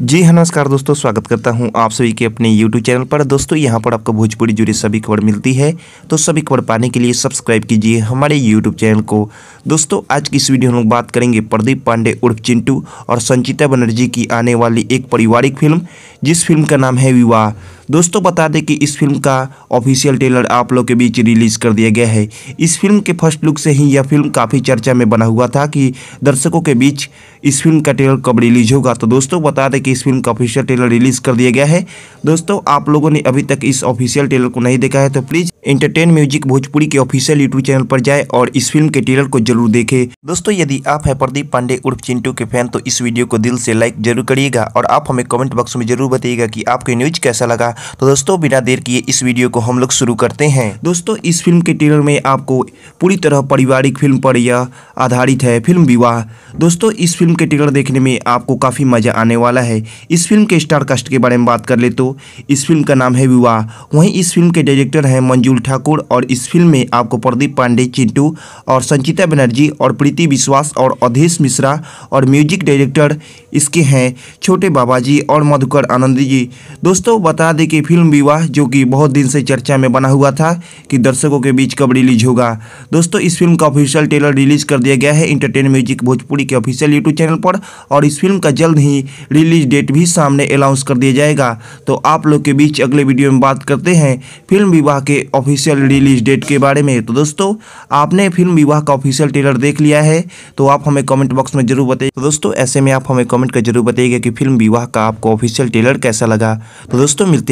जी हाँ नमस्कार दोस्तों स्वागत करता हूँ आप सभी के अपने YouTube चैनल पर दोस्तों यहाँ पर आपको भोजपुरी जुड़ी सभी खबर मिलती है तो सभी खबर पाने के लिए सब्सक्राइब कीजिए हमारे YouTube चैनल को दोस्तों आज की इस वीडियो हम लोग बात करेंगे प्रदीप पांडे उर्फ चिंटू और संचिता बनर्जी की आने वाली एक पारिवारिक फिल्म जिस फिल्म का नाम है विवाह दोस्तों बता दें कि इस फिल्म का ऑफिशियल ट्रेलर आप लोग के बीच रिलीज़ कर दिया गया है इस फिल्म के फर्स्ट लुक से ही यह फिल्म काफ़ी चर्चा में बना हुआ था कि दर्शकों के बीच इस फिल्म का ट्रेलर कब रिलीज होगा तो दोस्तों बता दें कि इस फिल्म का ऑफिशियल ट्रेलर रिलीज़ कर दिया गया है दोस्तों आप लोगों ने अभी तक इस ऑफिशियल ट्रेलर को नहीं देखा है तो प्लीज़ इंटरटेन म्यूजिक भोजपुरी के ऑफिशियल यूट्यूब चैनल पर जाए और इस फिल्म के ट्रेलर को जरूर देखें दोस्तों यदि आप है प्रदीप पांडे उर्फ चिंटू के फैन तो इस वीडियो को दिल से लाइक जरूर करिएगा और आप हमें कमेंट बॉक्स में जरूर बताइएगा कि आपको न्यूज कैसा लगा गया तो दोस्तों बिना देर किए इस वीडियो को हम लोग शुरू करते हैं दोस्तों इस फिल्म के ट्रेलर में आपको पूरी तरह पारिवारिक फिल्म पर यह आधारित है फिल्म विवाह दोस्तों इस फिल्म के ट्रेलर देखने में आपको काफ़ी मज़ा आने वाला है इस फिल्म के स्टार कास्ट के बारे में बात कर ले तो इस फिल्म का नाम है विवाह वहीं इस फिल्म के डायरेक्टर हैं मंजूल ठाकुर और इस फिल्म में आपको प्रदीप पांडे चिंटू और संचिता बनर्जी और प्रीति विश्वास और अधेश मिश्रा और म्यूजिक डायरेक्टर इसके हैं छोटे बाबा जी और मधुकर आनंद जी दोस्तों बता दें दें कि फिल्म विवाह जो कि बहुत दिन से चर्चा में बना हुआ था कि दर्शकों के बीच कब रिलीज होगा दोस्तों इस फिल्म का ऑफिशियल ट्रेलर रिलीज कर दिया गया है इंटरटेन म्यूजिक भोजपुरी के ऑफिशियल यूट्यूब चैनल पर और इस फिल्म का जल्द ही रिलीज डेट भी सामने अनाउंस कर दिया जाएगा तो आप लोग के बीच अगले वीडियो में बात करते हैं फिल्म विवाह के ऑफिशियल रिलीज डेट के बारे में तो दोस्तों आपने फिल्म विवाह का ऑफिशियल ट्रेलर देख लिया है तो आप हमें कमेंट बॉक्स में जरूर बताइए तो दोस्तों ऐसे में आप हमें कमेंट कर जरूर बताइएगा कि फिल्म विवाह का आपको ऑफिशियल ट्रेलर कैसा लगा तो दोस्तों मिलते